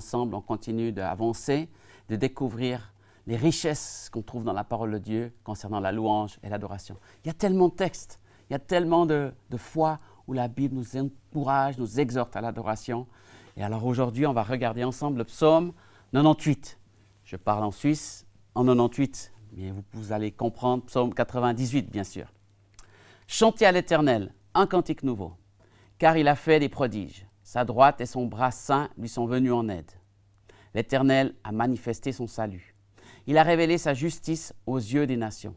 ensemble, on continue d'avancer, de découvrir les richesses qu'on trouve dans la parole de Dieu concernant la louange et l'adoration. Il y a tellement de textes, il y a tellement de, de fois où la Bible nous encourage, nous exhorte à l'adoration. Et alors aujourd'hui, on va regarder ensemble le psaume 98. Je parle en Suisse en 98, mais vous, vous allez comprendre psaume 98, bien sûr. Chantez à l'Éternel un cantique nouveau, car il a fait des prodiges. Sa droite et son bras saint lui sont venus en aide. L'Éternel a manifesté son salut. Il a révélé sa justice aux yeux des nations.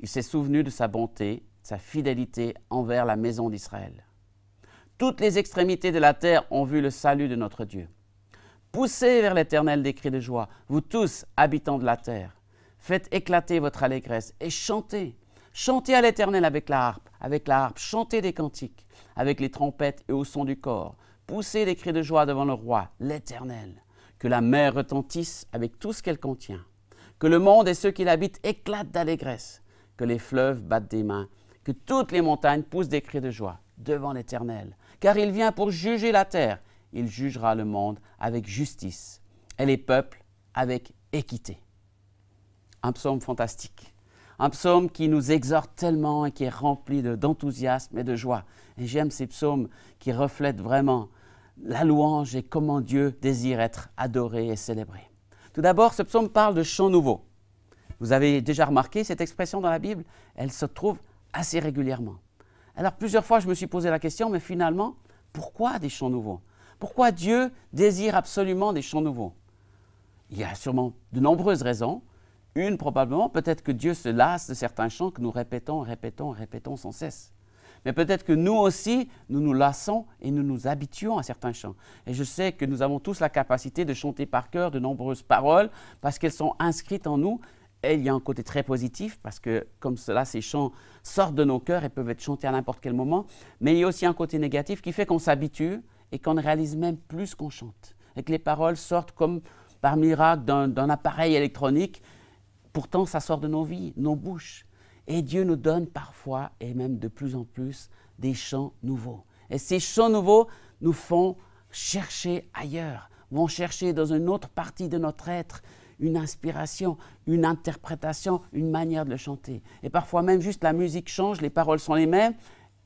Il s'est souvenu de sa bonté, de sa fidélité envers la maison d'Israël. Toutes les extrémités de la terre ont vu le salut de notre Dieu. Poussez vers l'Éternel des cris de joie, vous tous, habitants de la terre. Faites éclater votre allégresse et chantez. Chantez à l'Éternel avec la harpe, avec la harpe, chantez des cantiques, avec les trompettes et au son du corps. Poussez des cris de joie devant le roi, l'Éternel que la mer retentisse avec tout ce qu'elle contient, que le monde et ceux qui l'habitent éclatent d'allégresse, que les fleuves battent des mains, que toutes les montagnes poussent des cris de joie devant l'Éternel, car il vient pour juger la terre, il jugera le monde avec justice et les peuples avec équité. Un psaume fantastique, un psaume qui nous exhorte tellement et qui est rempli d'enthousiasme et de joie. Et j'aime ces psaumes qui reflètent vraiment la louange et comment Dieu désire être adoré et célébré. Tout d'abord, ce psaume parle de chants nouveaux. Vous avez déjà remarqué cette expression dans la Bible, elle se trouve assez régulièrement. Alors plusieurs fois, je me suis posé la question, mais finalement, pourquoi des chants nouveaux Pourquoi Dieu désire absolument des chants nouveaux Il y a sûrement de nombreuses raisons. Une probablement, peut-être que Dieu se lasse de certains chants que nous répétons, répétons, répétons sans cesse. Mais peut-être que nous aussi, nous nous lassons et nous nous habituons à certains chants. Et je sais que nous avons tous la capacité de chanter par cœur de nombreuses paroles parce qu'elles sont inscrites en nous. Et il y a un côté très positif parce que comme cela, ces chants sortent de nos cœurs et peuvent être chantés à n'importe quel moment. Mais il y a aussi un côté négatif qui fait qu'on s'habitue et qu'on ne réalise même plus qu'on chante. Et que les paroles sortent comme par miracle d'un appareil électronique. Pourtant, ça sort de nos vies, nos bouches. Et Dieu nous donne parfois, et même de plus en plus, des chants nouveaux. Et ces chants nouveaux nous font chercher ailleurs, vont chercher dans une autre partie de notre être une inspiration, une interprétation, une manière de le chanter. Et parfois même juste la musique change, les paroles sont les mêmes,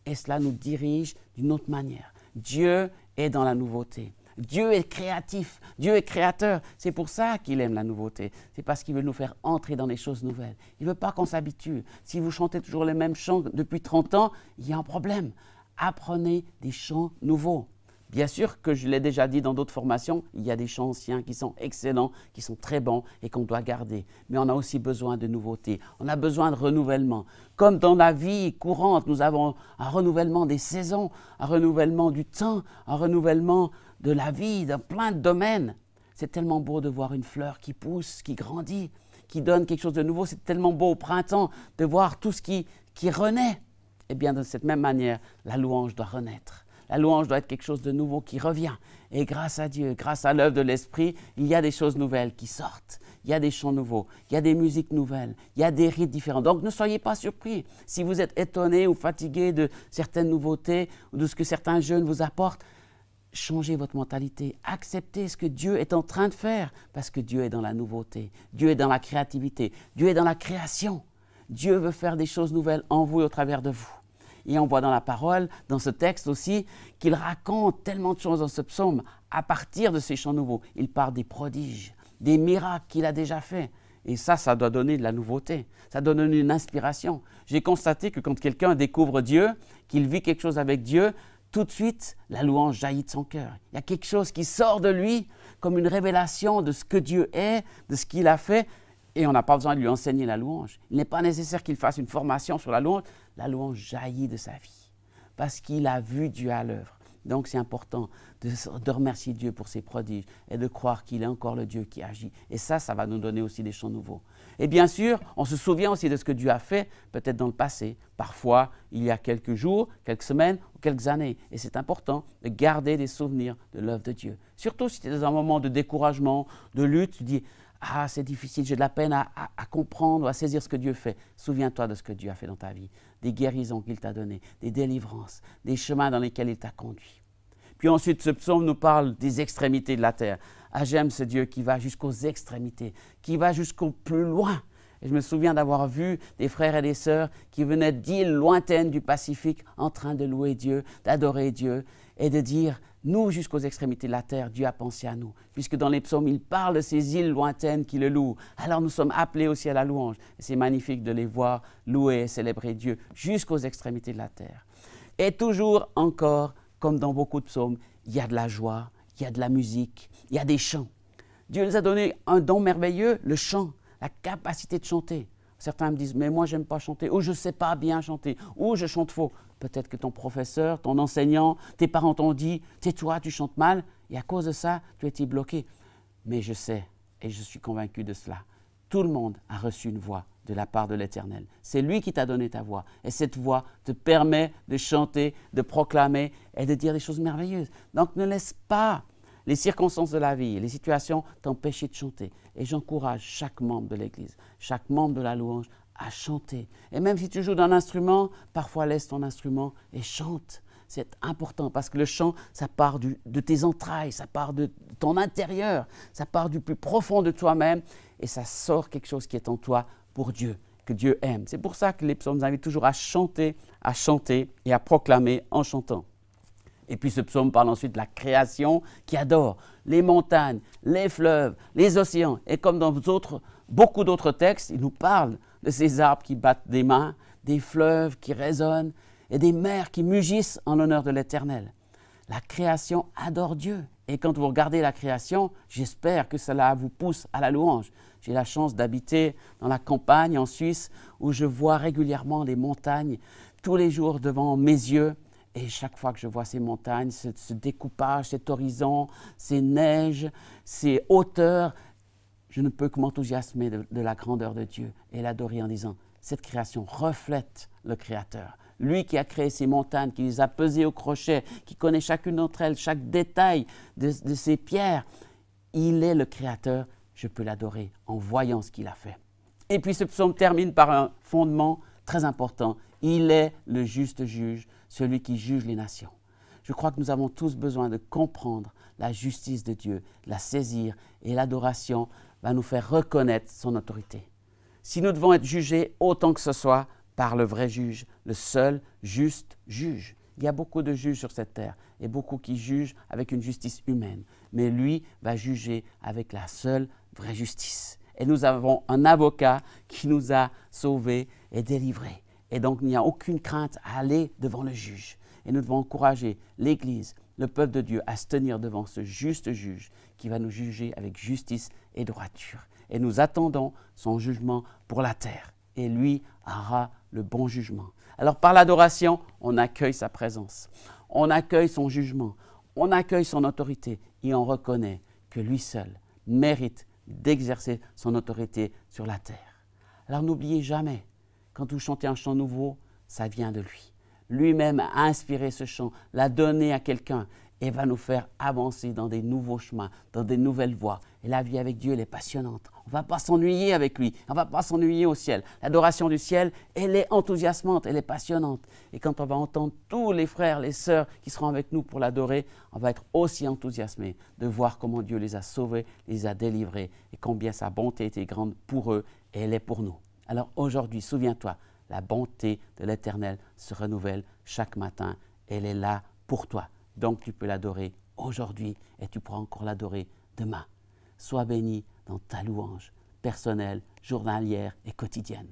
et cela nous dirige d'une autre manière. Dieu est dans la nouveauté. Dieu est créatif, Dieu est créateur. C'est pour ça qu'il aime la nouveauté. C'est parce qu'il veut nous faire entrer dans des choses nouvelles. Il ne veut pas qu'on s'habitue. Si vous chantez toujours les mêmes chants depuis 30 ans, il y a un problème. Apprenez des chants nouveaux. Bien sûr que je l'ai déjà dit dans d'autres formations, il y a des chants anciens qui sont excellents, qui sont très bons et qu'on doit garder. Mais on a aussi besoin de nouveautés, on a besoin de renouvellement. Comme dans la vie courante, nous avons un renouvellement des saisons, un renouvellement du temps, un renouvellement de la vie, dans plein de domaines. C'est tellement beau de voir une fleur qui pousse, qui grandit, qui donne quelque chose de nouveau. C'est tellement beau au printemps de voir tout ce qui, qui renaît. Eh bien, de cette même manière, la louange doit renaître. La louange doit être quelque chose de nouveau qui revient. Et grâce à Dieu, grâce à l'œuvre de l'Esprit, il y a des choses nouvelles qui sortent. Il y a des chants nouveaux, il y a des musiques nouvelles, il y a des rites différents. Donc ne soyez pas surpris si vous êtes étonné ou fatigué de certaines nouveautés ou de ce que certains jeunes vous apportent changez votre mentalité, acceptez ce que Dieu est en train de faire, parce que Dieu est dans la nouveauté, Dieu est dans la créativité, Dieu est dans la création. Dieu veut faire des choses nouvelles en vous et au travers de vous. Et on voit dans la parole, dans ce texte aussi, qu'il raconte tellement de choses dans ce psaume à partir de ces chants nouveaux. Il parle des prodiges, des miracles qu'il a déjà faits. Et ça, ça doit donner de la nouveauté, ça doit donner une inspiration. J'ai constaté que quand quelqu'un découvre Dieu, qu'il vit quelque chose avec Dieu, tout de suite, la louange jaillit de son cœur. Il y a quelque chose qui sort de lui comme une révélation de ce que Dieu est, de ce qu'il a fait, et on n'a pas besoin de lui enseigner la louange. Il n'est pas nécessaire qu'il fasse une formation sur la louange. La louange jaillit de sa vie parce qu'il a vu Dieu à l'œuvre. Donc c'est important de, remercier Dieu pour ses prodiges et de croire qu'il est encore le Dieu qui agit. Et ça, ça va nous donner aussi des champs nouveaux. Et bien sûr, on se souvient aussi de ce que Dieu a fait, peut-être dans le passé, parfois il y a quelques jours, quelques semaines ou quelques années. Et c'est important de garder des souvenirs de l'œuvre de Dieu. Surtout si tu es dans un moment de découragement, de lutte, tu dis ah, c'est difficile, j'ai de la peine à, comprendre ou comprendre, à saisir ce que Dieu fait. Souviens-toi de ce que Dieu a fait dans ta vie, des guérisons qu'il t'a données, des délivrances, des chemins dans lesquels il t'a conduit. Puis ensuite, ce psaume nous parle des extrémités de la terre. Ah, j'aime ce Dieu qui va jusqu'aux extrémités, qui va jusqu'au plus loin. Et je me souviens d'avoir vu des frères et des sœurs qui venaient d'îles lointaines du Pacifique en train de louer Dieu, d'adorer Dieu et de dire nous, jusqu'aux extrémités de la terre, Dieu a pensé à nous, puisque dans les psaumes, il parle de ces îles lointaines qui le louent. Alors nous sommes appelés aussi à la louange. C'est magnifique de les voir louer et célébrer Dieu jusqu'aux extrémités de la terre. Et toujours encore, comme dans beaucoup de psaumes, il y a de la joie, il y a de la musique, il y a des chants. Dieu nous a donné un don merveilleux, le chant, la capacité de chanter. Certains me disent, mais moi, j'aime pas chanter, ou je ne sais pas bien chanter, ou je chante faux. Peut-être que ton professeur, ton enseignant, tes parents t'ont dit Tais-toi, tu chantes mal, et à cause de ça, tu étais bloqué. Mais je sais, et je suis convaincu de cela, tout le monde a reçu une voix de la part de l'Éternel. C'est lui qui t'a donné ta voix. Et cette voix te permet de chanter, de proclamer et de dire des choses merveilleuses. Donc ne laisse pas les circonstances de la vie, les situations t'empêcher de chanter. Et j'encourage chaque membre de l'Église, chaque membre de la louange à chanter. Et même si tu joues d'un instrument, parfois laisse ton instrument et chante. C'est important parce que le chant, ça part du, de tes entrailles, ça part de ton intérieur, ça part du plus profond de toi-même et ça sort quelque chose qui est en toi pour Dieu, que Dieu aime. C'est pour ça que les psaumes nous invitent toujours à chanter, à chanter et à proclamer en chantant. Et puis ce psaume parle ensuite de la création qui adore les montagnes, les fleuves, les océans. Et comme dans beaucoup d'autres textes, il nous parle de ces arbres qui battent des mains, des fleuves qui résonnent et des mers qui mugissent en l'honneur de l'Éternel. La création adore Dieu. Et quand vous regardez la création, j'espère que cela vous pousse à la louange. J'ai la chance d'habiter dans la campagne en Suisse où je vois régulièrement les montagnes tous les jours devant mes yeux. Et chaque fois que je vois ces montagnes, ce, ce découpage, cet horizon, ces neiges, ces hauteurs, je ne peux que m'enthousiasmer de, la grandeur de Dieu et l'adorer en disant, cette création reflète le Créateur. Lui qui a créé ces montagnes, qui les a pesées au crochet, qui connaît chacune d'entre elles, chaque détail de, de ces pierres, il est le Créateur, je peux l'adorer en voyant ce qu'il a fait. Et puis ce psaume termine par un fondement très important. Il est le juste juge, celui qui juge les nations. Je crois que nous avons tous besoin de comprendre la justice de Dieu, la saisir et l'adoration va nous faire reconnaître son autorité. Si nous devons être jugés autant que ce soit par le vrai juge, le seul juste juge. Il y a beaucoup de juges sur cette terre et beaucoup qui jugent avec une justice humaine, mais lui va juger avec la seule vraie justice. Et nous avons un avocat qui nous a sauvés et délivrés. Et donc il n'y a aucune crainte à aller devant le juge. Et nous devons encourager l'Église, le peuple de Dieu, à se tenir devant ce juste juge qui va nous juger avec justice et droiture. Et nous attendons son jugement pour la terre. Et lui aura le bon jugement. Alors par l'adoration, on accueille sa présence, on accueille son jugement, on accueille son autorité et on reconnaît que lui seul mérite d'exercer son autorité sur la terre. Alors n'oubliez jamais, quand vous chantez un chant nouveau, ça vient de lui lui-même a inspiré ce chant, l'a donné à quelqu'un et va nous faire avancer dans des nouveaux chemins, dans des nouvelles voies. Et la vie avec Dieu, elle est passionnante. On ne va pas s'ennuyer avec lui, on ne va pas s'ennuyer au ciel. L'adoration du ciel, elle est enthousiasmante, elle est passionnante. Et quand on va entendre tous les frères, les sœurs qui seront avec nous pour l'adorer, on va être aussi enthousiasmé de voir comment Dieu les a sauvés, les a délivrés, et combien sa bonté était grande pour eux, et elle est pour nous. Alors aujourd'hui, souviens-toi, la bonté de l'Éternel se renouvelle chaque matin. Elle est là pour toi. Donc tu peux l'adorer aujourd'hui et tu pourras encore l'adorer demain. Sois béni dans ta louange personnelle, journalière et quotidienne.